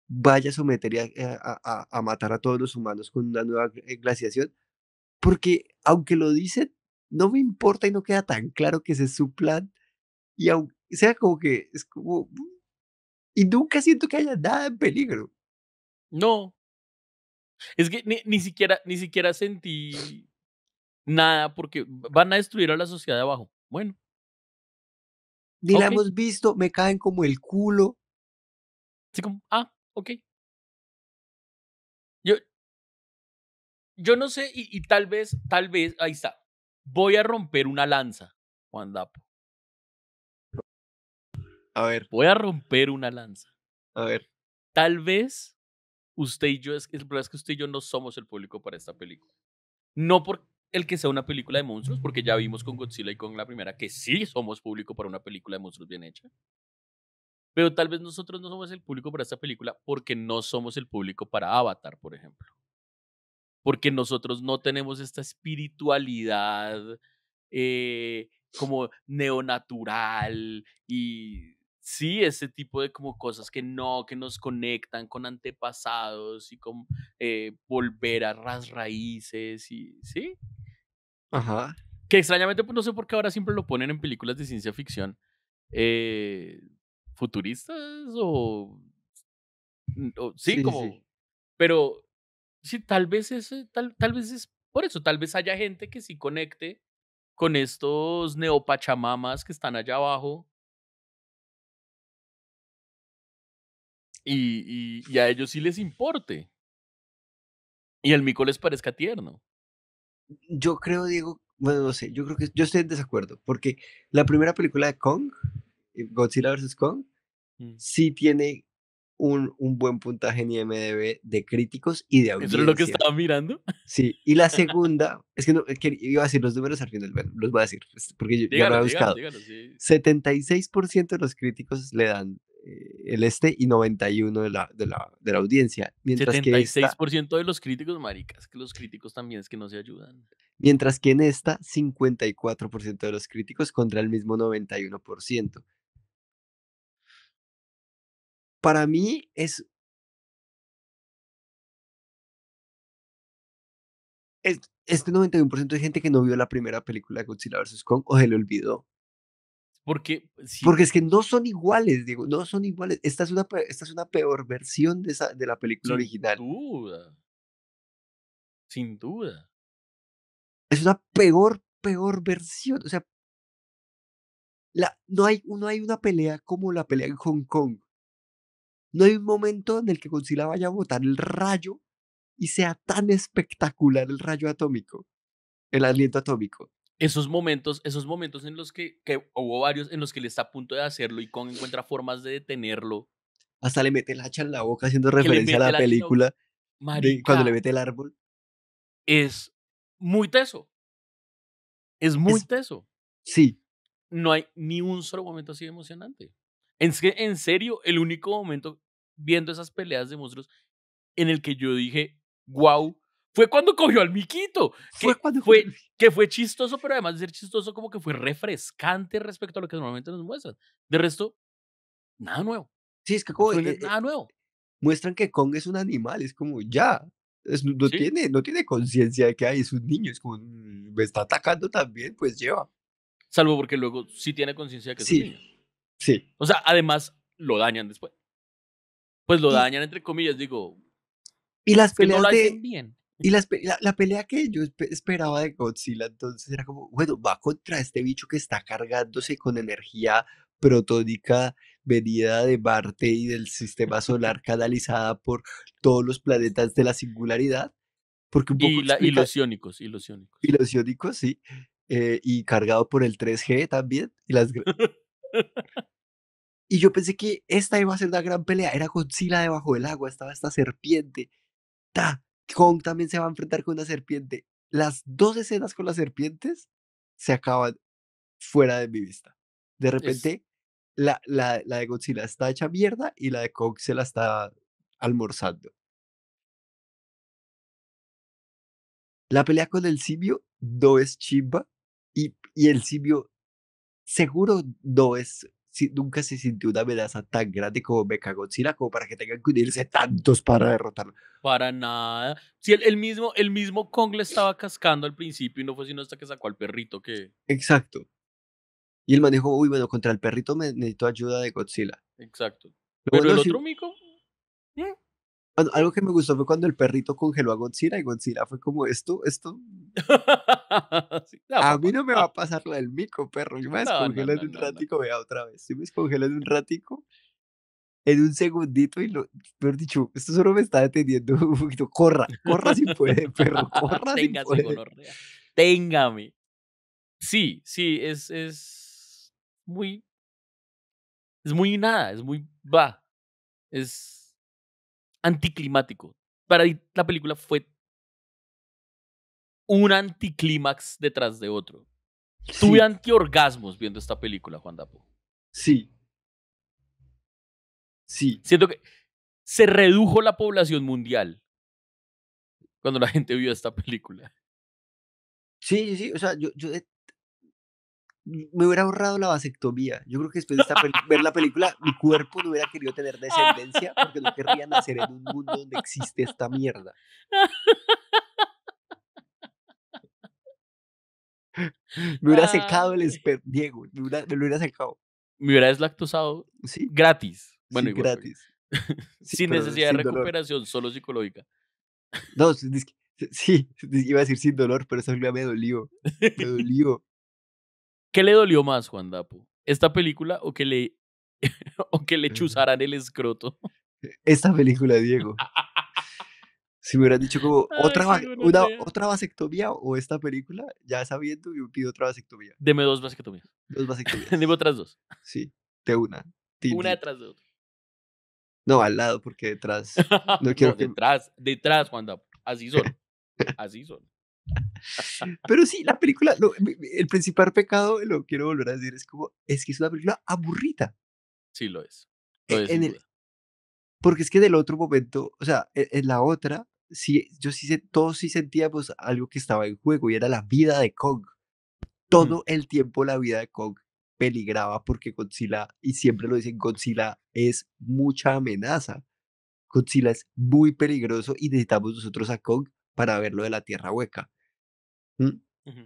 vaya a someter eh, a, a, a, matar a todos los humanos con una nueva eh, glaciación, porque aunque lo dicen, no me importa y no queda tan claro que ese es su plan, y aunque sea como que es como... Mm, y nunca siento que haya nada en peligro. No. Es que ni, siquiera, ni siquiera sentí nada porque van a destruir a la sociedad de abajo. Bueno. Ni la hemos visto, me caen como el culo. Así como, ah, ok. Yo, yo no sé, y, y, tal vez, tal vez, ahí está. Voy a romper una lanza, Juan Dapo. A ver. Voy a romper una lanza. A ver. Tal vez usted y yo, es, el problema es que usted y yo no somos el público para esta película. No por el que sea una película de monstruos, porque ya vimos con Godzilla y con la primera que sí somos público para una película de monstruos bien hecha. Pero tal vez nosotros no somos el público para esta película porque no somos el público para Avatar, por ejemplo. Porque nosotros no tenemos esta espiritualidad eh, como neonatural y sí, ese tipo de como cosas que no, que nos conectan con antepasados y con eh, volver a las raíces y sí. Ajá. Que extrañamente, pues no sé por qué ahora siempre lo ponen en películas de ciencia ficción. Eh, futuristas o, mm, sí, como pero sí tal vez es tal, tal vez es por eso tal vez haya gente que sí conecte con estos neopachamamas que están allá abajo y, a ellos sí les importe. Y el mico les parezca tierno. Yo creo, Diego, bueno, no sé, yo creo que yo estoy en desacuerdo, porque la primera película de Kong, eh, Godzilla vs. Kong, mm. sí tiene un, un, buen puntaje en IMDB de críticos y de audiencia. es lo que estaba mirando? Sí, y la segunda, es que, no, iba a decir los números al final, bueno, los voy a decir, porque yo ya lo he buscado. 76% de los críticos le dan el este y 91 de la, de la, de la audiencia. Mientras 76% que esta, de los críticos, maricas, que los críticos también es que no se ayudan. Mientras que en esta, 54% de los críticos contra el mismo 91%. Para mí es... es este 91% de gente que no vio la primera película de Godzilla vs. Kong o se le olvidó porque, Porque es que no son iguales, digo, no son iguales. Esta es una, esta es una peor versión de, esa, de la película original. Sin duda. Sin duda. Es una peor, peor versión. O sea, la, no, hay, no hay una pelea como la pelea en Hong Kong. No hay un momento en el que Godzilla vaya a botar el rayo y sea tan espectacular el rayo atómico, el aliento atómico esos momentos, esos momentos en los que, que hubo varios en los que él está a punto de hacerlo y Kong encuentra formas de detenerlo. Hasta le mete el hacha en la boca haciendo referencia a la, película cuando le mete el árbol. Es muy teso. Es muy teso. Sí. No hay ni un solo momento así de emocionante. En, en serio, el único momento viendo esas peleas de monstruos en el que yo dije, wow, fue cuando cogió al miquito. fue, cuando fue, que fue chistoso, pero además de ser chistoso, como que fue refrescante respecto a lo que normalmente nos muestran. De resto, nada nuevo. Sí, es que como. Eh, eh, nada nuevo. Muestran que Kong es un animal, es como ya. no, tiene, no tiene conciencia de que hay, es un niño, es como mm, me está atacando también, pues lleva. Salvo porque luego sí tiene conciencia de que es sí, Sí. O sea, además lo dañan después. Pues lo dañan entre comillas, digo. Y las peleas de bien. Y la, pelea que yo esperaba de Godzilla entonces era como, bueno, va contra este bicho que está cargándose con energía protónica venida de Marte y del sistema solar canalizada por todos los planetas de la singularidad. Porque un poco y, los iónicos, sí. Eh, y cargado por el 3G también. Y, las... y yo pensé que esta iba a ser una gran pelea. Era Godzilla debajo del agua, estaba esta serpiente. Ta, Kong también se va a enfrentar con una serpiente. Las dos escenas con las serpientes se acaban fuera de mi vista. De repente, la, de Godzilla está hecha mierda y la de Kong se la está almorzando. La pelea con el simio no es chimba y, y el simio seguro no es nunca se sintió una amenaza tan grande como Godzilla como para que tengan que unirse tantos para derrotarlo. Para nada. Si el, mismo, el mismo Kong le estaba cascando al principio y no fue sino hasta que sacó al perrito que... Exacto. Y el manejo, uy, bueno, contra el perrito me necesito ayuda de Godzilla. Exacto. Pero, el otro mico... ¿Mm? algo que me gustó fue cuando el perrito congeló a Godzilla y Godzilla fue como esto, esto. a pues, mí no me va a pasar lo del mico, perro. Yo me descongelo en un ratico, vea otra vez. Si me descongelo en un ratico, en un segundito y lo, peor dicho, esto solo me está deteniendo un poquito. Corra, corra si puede, perro, corra si puede. Téngame. Sí, sí, es, es muy, es muy nada, es muy, va, es anticlimático. Para mí, la película fue un anticlímax detrás de otro. Tuve antiorgasmos viendo esta película, Juan Dapo. Sí. Sí. Siento que se redujo la población mundial cuando la gente vio esta película. Sí, sí, o sea, yo, me hubiera ahorrado la vasectomía. Yo creo que después de ver la película, mi cuerpo no hubiera querido tener descendencia porque no querría nacer en un mundo donde existe esta mierda. Me hubiera secado el esperma, Diego, me, hubiera, lo hubiera secado. Me hubiera deslactosado gratis. Bueno, gratis. sin necesidad de recuperación, solo psicológica. No, sí, iba a decir sin dolor, pero eso me dolió. Me dolió. ¿Qué le dolió más, Juan Dapo? ¿Esta película o que le, o que le mm. chuzaran el escroto? Esta película, Diego. si me hubieran dicho como otra, otra vasectomía o esta película, ya sabiendo, yo pido otra vasectomía. Deme dos vasectomías. Dos vasectomías. Deme otras dos. Sí, de una. Una detrás de otra. No, al lado, porque detrás. No quiero Detrás, detrás, Juan Dapo. Así son. Así son. Pero sí, la película, el principal pecado, lo quiero volver a decir, es como, es que es una película aburrida. Sí, lo es. porque es en el, porque es que del otro momento, o sea, e, en, la otra, sí, yo sí, todos sí sentíamos algo que estaba en juego y era la vida de Kong. Todo el tiempo la vida de Kong peligraba porque Godzilla, y siempre lo dicen, Godzilla es mucha amenaza. Godzilla es muy peligroso y necesitamos nosotros a Kong para ver lo de la tierra hueca. Mm,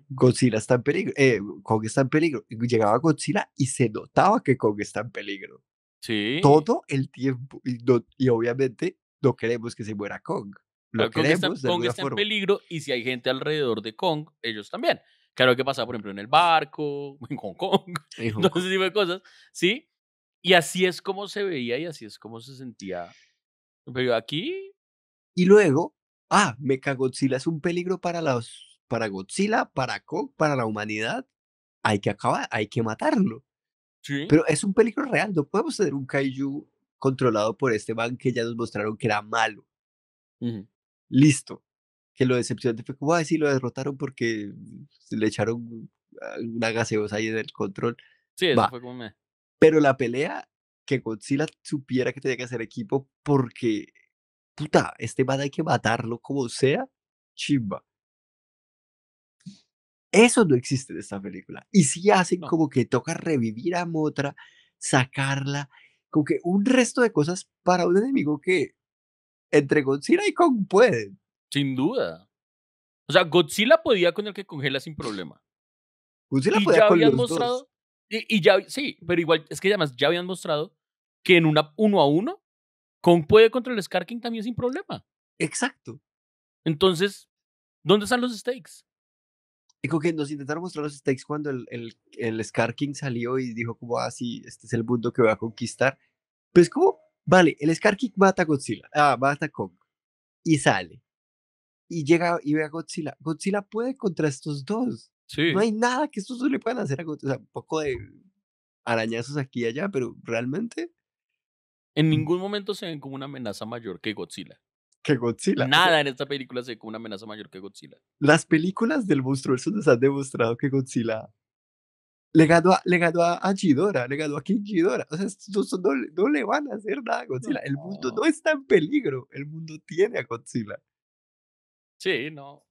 Godzilla está en peligro, eh, Kong está en peligro. Llegaba Godzilla y se notaba que Kong está en peligro. Sí. Todo el tiempo. Y, obviamente no queremos que se muera Kong. Lo queremos, Kong está, en peligro y si hay gente alrededor de Kong, ellos también. Claro que pasa, por ejemplo, en el barco, en Hong Kong, en Hong todo de cosas. Sí. Y así es como se veía y así es como se sentía. Pero aquí. Y luego ah, Godzilla es un peligro para los, para Godzilla, para Kong, para la humanidad, hay que acabar, hay que matarlo. Pero es un peligro real, no podemos tener un kaiju controlado por este man que ya nos mostraron que era malo. Listo. Que lo decepcionante fue que sí, lo derrotaron porque le echaron una gaseosa ahí en el control. Sí, eso fue como me... Pero la pelea, que Godzilla supiera que tenía que hacer equipo porque puta, este man hay que matarlo como sea, chimba. Eso no existe en esta película. Y si hacen como que toca revivir a Motra, sacarla, como que un resto de cosas para un enemigo que entre Godzilla y Kong pueden. Sin duda. O sea, Godzilla podía con el que congela sin problema. Godzilla podía con habían los mostrado, y, ya, sí, pero igual, es que además ya habían mostrado que en una uno a uno Kong puede contra el Skarking también sin problema. Exacto. Entonces, ¿dónde están los stakes? Digo que nos intentaron mostrar los stakes cuando el, el, salió y dijo como, ah, sí, este es el mundo que voy a conquistar. Pues como, vale, el Scar King mata a Godzilla, ah, mata a Kong. Y sale. Y llega y ve a Godzilla. Godzilla puede contra estos dos. Sí. No hay nada que estos dos le puedan hacer a Godzilla. un poco de arañazos aquí y allá, pero realmente... En ningún momento se ven como una amenaza mayor que Godzilla. Que Godzilla. Nada en esta película se ve como una amenaza mayor que Godzilla. Las películas del monstruo nos han demostrado que Godzilla legado a, legado a, Gidora, a King Gidora. O sea, no, le van a hacer nada a Godzilla. El mundo no está en peligro. El mundo tiene a Godzilla. Sí, no.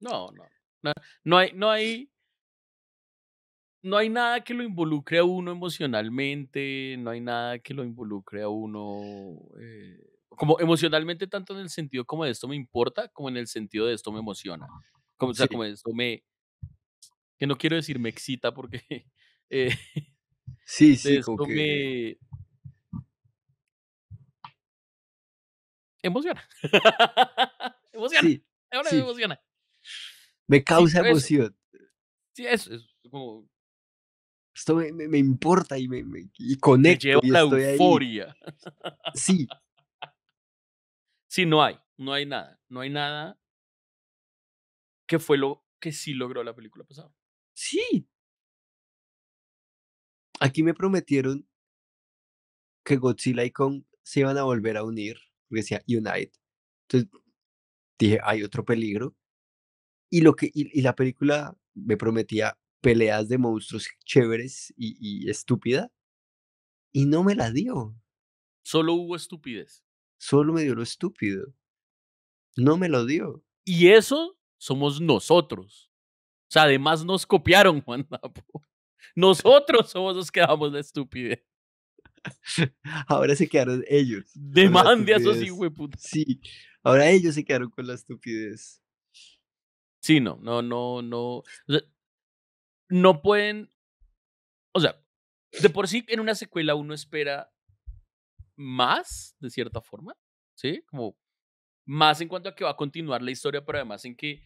No, no. No, no hay, no hay no hay nada que lo involucre a uno emocionalmente, no hay nada que lo involucre a uno eh, como emocionalmente tanto en el sentido como de esto me importa, como en el sentido de esto me emociona. Como, O sea, como esto me... que no quiero decir me excita porque... Eh, sí, sí, esto me... Emociona. emociona. Ahora me emociona. Me causa emoción. Sí, eso, es como esto me, importa y me, y conecto. lleva la euforia. Sí. Sí, no hay, no hay nada, no hay nada que fue lo que sí logró la película pasada. Sí. Aquí me prometieron que Godzilla y Kong se iban a volver a unir, porque decía Unite. Entonces dije, hay otro peligro. Y, lo que, y la película me prometía peleas de monstruos chéveres y, estúpida. Y no me la dio. Solo hubo estupidez. Solo me dio lo estúpido. No me lo dio. Y eso somos nosotros. O sea, además nos copiaron, Juan Napo. Nosotros somos los que damos la estupidez. Ahora se quedaron ellos. Demande a esos puta. Sí, ahora ellos se quedaron con la estupidez. Sí, no, no, no, no no pueden, o sea, de por sí en una secuela uno espera más, de cierta forma, ¿sí? Como más en cuanto a que va a continuar la historia, pero además en que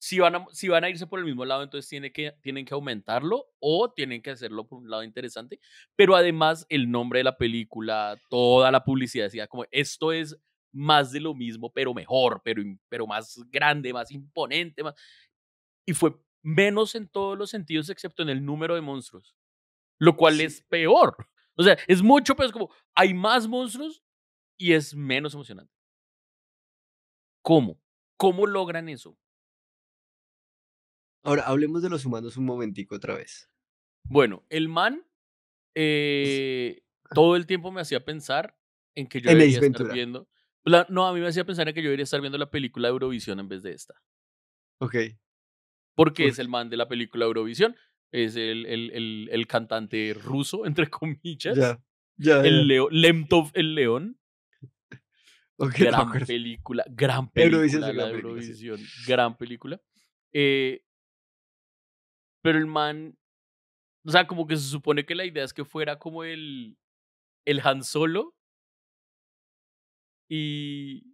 si van a, si van a irse por el mismo lado, entonces tiene que, tienen que aumentarlo o tienen que hacerlo por un lado interesante, pero además el nombre de la película, toda la publicidad decía como esto es más de lo mismo, pero mejor, pero, pero más grande, más imponente, más... Y fue menos en todos los sentidos excepto en el número de monstruos, lo cual es peor. O sea, es mucho, peor. es como, hay más monstruos y es menos emocionante. ¿Cómo? ¿Cómo logran eso? Ahora, hablemos de los humanos un momentico otra vez. Bueno, el man eh, todo el tiempo me hacía pensar en que yo iría debería estar viendo. no, a mí me hacía pensar en que yo debería estar viendo la película de Eurovisión en vez de esta. Ok porque es el man de la película Eurovisión, es el, el, el, cantante ruso, entre comillas. Ya, ya, el Leo, Lemtov el León. gran, película, gran película, de la Eurovisión, gran película. Eh, pero el man, o sea, como que se supone que la idea es que fuera como el, el Han Solo. Y,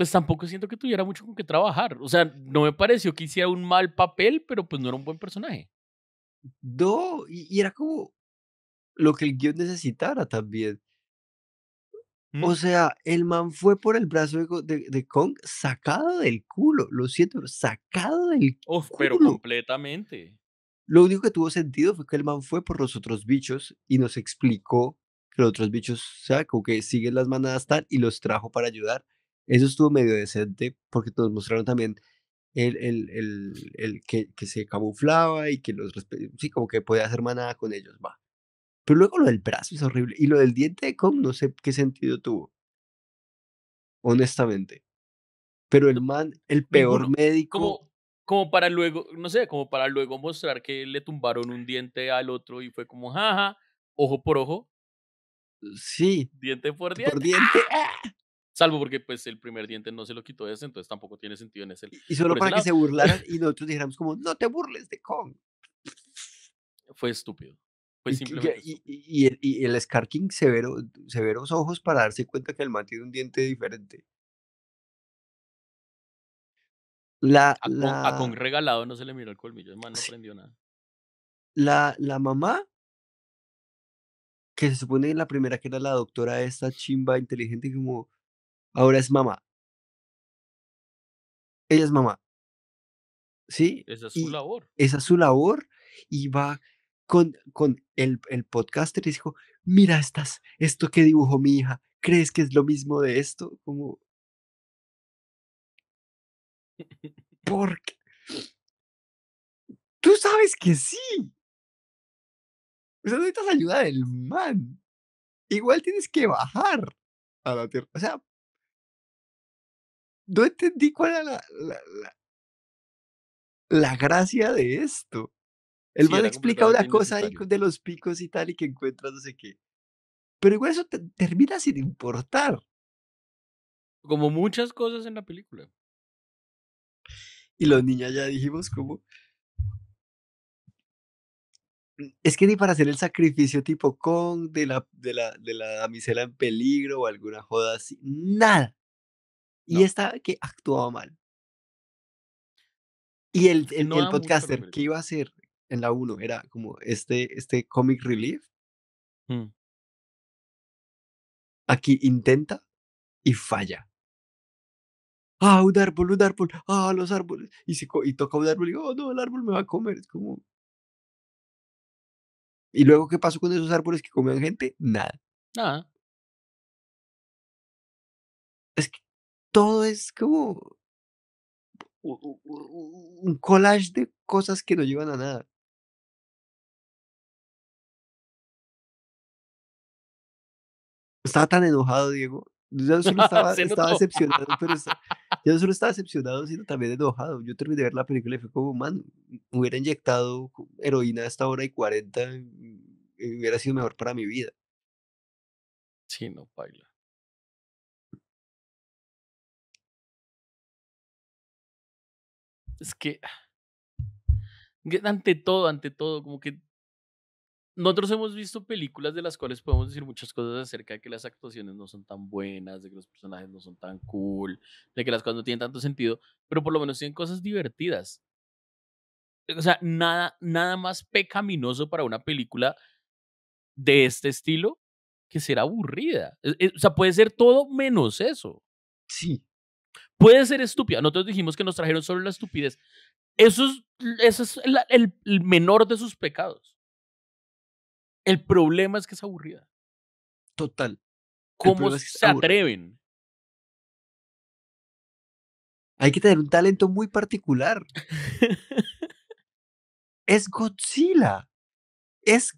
pues tampoco siento que tuviera mucho con qué trabajar. O sea, no me pareció que hiciera un mal papel, pero pues no era un buen personaje. No, y, era como lo que el guión necesitara también. O sea, el man fue por el brazo de, Kong sacado del culo, lo siento, sacado del culo. Pero completamente. Lo único que tuvo sentido fue que el man fue por los otros bichos y nos explicó que los otros bichos, o sea, como que siguen las manadas tal y los trajo para ayudar eso estuvo medio decente porque nos mostraron también el, el, el, el que, que, se camuflaba y que los sí, como que podía hacer manada con ellos, va. Pero luego lo del brazo es horrible. Y lo del diente de no sé qué sentido tuvo. Honestamente. Pero el man, el peor médico. Como, como para luego, no sé, como para luego mostrar que le tumbaron un diente al otro y fue como, jaja, ojo por ojo. Sí. Diente por diente. Por diente. ¡Ah! ¡ah! Salvo porque pues el primer diente no se lo quitó ese, entonces tampoco tiene sentido en ese. Y solo para que se burlaran y nosotros dijéramos como, no te burles de Kong. Fue estúpido. Fue y, y, y, el, y, el, Scar King severos ojos para darse cuenta que el man tiene un diente diferente. La, a, Kong, regalado no se le miró el colmillo, el man no aprendió nada. La, la mamá que se supone que la primera que era la doctora esta chimba inteligente como Ahora es mamá. Ella es mamá. ¿Sí? Esa es su labor. Esa es su labor y va con, con el, podcaster y dijo, mira estas, esto que dibujó mi hija, ¿crees que es lo mismo de esto? Como... Porque Tú sabes que sí. O sea, necesitas ayuda del man. Igual tienes que bajar a la tierra. O sea, no entendí cuál era la, la, la, gracia de esto. Él mal explica una cosa ahí de los picos y tal y que encuentra no sé qué. Pero igual eso termina sin importar. Como muchas cosas en la película. Y los niños ya dijimos como... Es que ni para hacer el sacrificio tipo con de la, de la, de la damisela en peligro o alguna joda así, nada. Y esta que actuaba mal. Y el, el, podcaster que iba a hacer en la 1 era como este, este comic relief. Mm. Aquí intenta y falla. Ah, un árbol, un árbol, ah, los árboles. Y, se, y toca un árbol y oh, no, el árbol me va a comer. Es como, ¿Y luego qué pasó con esos árboles que comían gente? Nada. Nada. Es que todo es como un collage de cosas que no llevan a nada. Estaba tan enojado, Diego. Yo no solo estaba, decepcionado, pero yo solo estaba decepcionado, sino también enojado. Yo terminé de ver la película y fue como, man, hubiera inyectado heroína a esta hora y 40, y hubiera sido mejor para mi vida. Sí, no, baila. es que, ante todo, ante todo, como que nosotros hemos visto películas de las cuales podemos decir muchas cosas acerca de que las actuaciones no son tan buenas, de que los personajes no son tan cool, de que las cosas no tienen tanto sentido, pero por lo menos tienen cosas divertidas. Eh, o sea, nada, nada más pecaminoso para una película de este estilo que ser aburrida. E, e, o sea, puede ser todo menos eso. Sí, Puede ser estúpida. Nosotros dijimos que nos trajeron solo la estupidez. Eso es, el, menor de sus pecados. El problema es que es aburrida. Total. ¿Cómo se atreven? Hay que tener un talento muy particular. es Godzilla. Es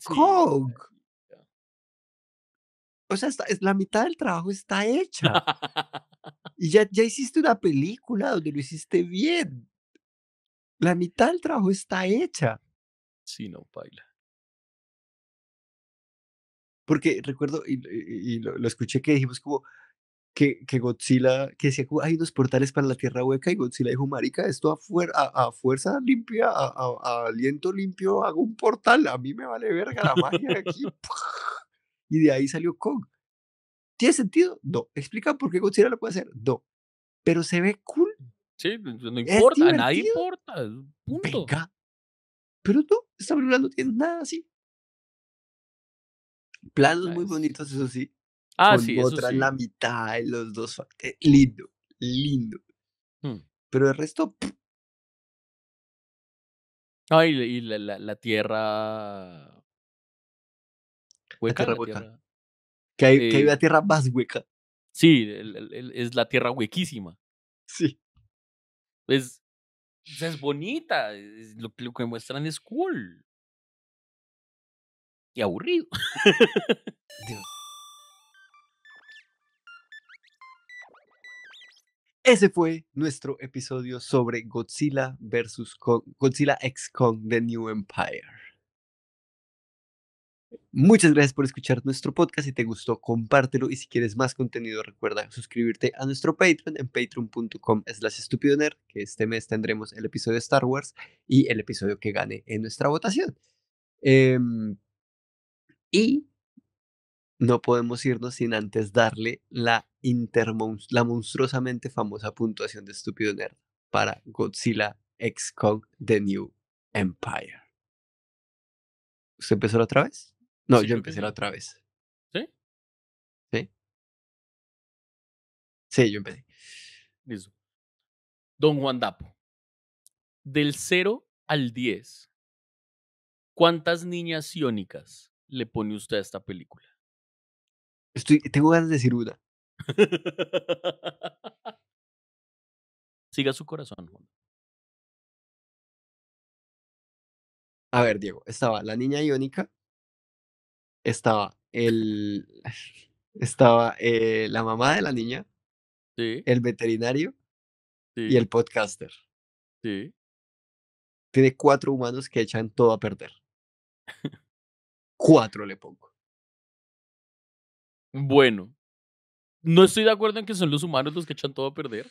o sea, la mitad del trabajo está hecha. y ya, ya hiciste una película donde lo hiciste bien. La mitad del trabajo está hecha. Sí, no, baila. Porque recuerdo, y, lo, escuché que dijimos como que, Godzilla, que decía hay dos portales para la tierra hueca y Godzilla dijo, marica, esto a, a, fuerza limpia, a, aliento limpio, hago un portal, a mí me vale verga la magia de aquí. y de ahí salió Kong. ¿Tiene sentido? No. ¿Explica por qué Godzilla lo puede hacer? No. Pero se ve cool. Sí, pues, no importa, nadie importa. Punto. Venga. Pero no, esta película no tiene nada así. Planos muy bonitos, eso sí. Ah, sí, otra sí. la mitad de los dos eh, Lindo, lindo. Hmm. Pero el resto. Ay, ah, y, la, tierra hueca. que, hay, eh una tierra más hueca. Sí, es la tierra huequísima. Sí. Es, bonita. lo, lo que muestran es cool. Y aburrido. Ese fue nuestro episodio sobre Godzilla versus Godzilla X Kong The New Empire. Muchas gracias por escuchar nuestro podcast. Si te gustó, compártelo. Y si quieres más contenido, recuerda suscribirte a nuestro Patreon en patreon.com slash nerd. que este mes tendremos el episodio de Star Wars y el episodio que gane en nuestra votación. Em, y no podemos irnos sin antes darle la, la monstruosamente famosa puntuación de Estúpido Nerd para Godzilla X Kong The New Empire. ¿Usted empezó otra vez? No, yo empecé otra vez. ¿Sí? ¿Sí? Sí, yo empecé. Listo. Don Juan Dapo, del 0 al 10, ¿cuántas niñas iónicas le pone usted a esta película? Estoy, tengo ganas de decir una. Siga su corazón, Juan. A ver, Diego, estaba la niña iónica, estaba el estaba eh, la mamá de la niña, sí. el veterinario sí. y el podcaster. Sí. Tiene cuatro humanos que echan todo a perder. cuatro le pongo. Bueno, no estoy de acuerdo en que son los humanos los que echan todo a perder.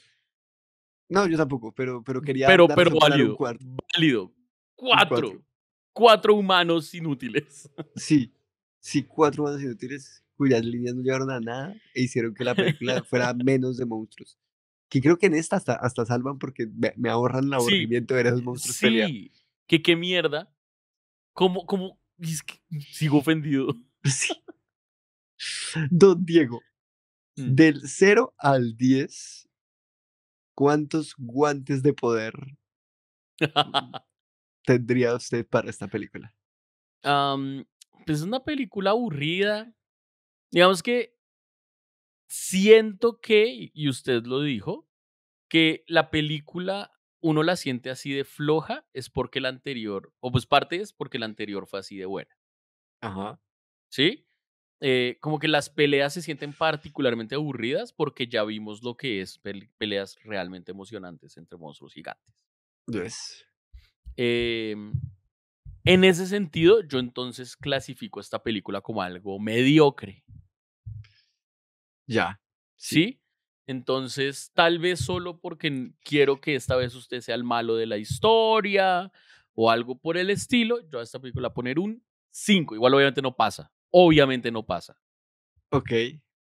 No, yo tampoco, pero, pero mm, quería. Pero, pero válido. válido. cuatro. Cuatro humanos inútiles. Sí, sí cuatro bandas inútiles cuyas líneas no llevaron a nada e hicieron que la película fuera menos de monstruos. Que creo que en esta hasta, hasta salvan porque me, ahorran el aburrimiento de ver a esos monstruos sí, que qué mierda. Como, como, sigo ofendido. Sí. Don Diego, mm. del 0 al 10, ¿cuántos guantes de poder tendría usted para esta película? Um, pues, es una película aburrida. Digamos que siento que, y usted lo dijo, que la película uno la siente así de floja es porque la anterior, o pues parte es porque la anterior fue así de buena. Ajá. ¿Sí? Eh, como que las peleas se sienten particularmente aburridas porque ya vimos lo que es peleas realmente emocionantes entre monstruos gigantes. Yes. Eh, en ese sentido, yo entonces clasifico esta película como algo mediocre. Ya. ¿Sí? Entonces, tal vez solo porque quiero que esta vez usted sea el malo de la historia o algo por el estilo, yo a esta película poner un 5. Igual obviamente no pasa. Obviamente no pasa. Ok.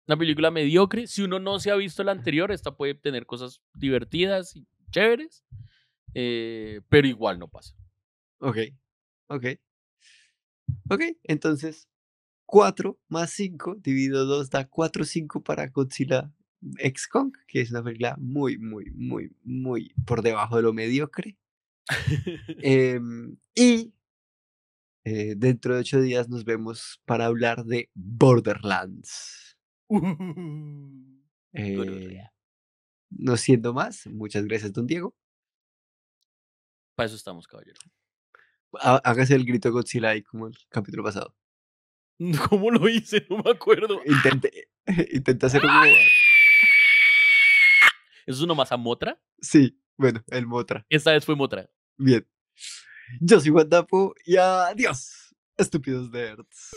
Una película mediocre. Si uno no se ha visto la anterior, esta puede tener cosas divertidas y chéveres, eh, pero igual no pasa. Ok. Ok. Ok, entonces 4 más 5 dividido 2 da 4, 5 para Godzilla X Kong, que es una película muy, muy, muy, muy por debajo de lo mediocre. Em, y eh, dentro de 8 días nos vemos para hablar de Borderlands. eh, no siendo más, muchas gracias, don Diego. Para eso estamos, caballero hágase el grito Godzilla como el capítulo pasado. ¿Cómo lo hice? No me acuerdo. Intenté, intenté hacer como... ¿Es a motra Sí, bueno, el motra. Esta vez fue motra. Bien. Yo soy Guadapu y adiós, estúpidos nerds.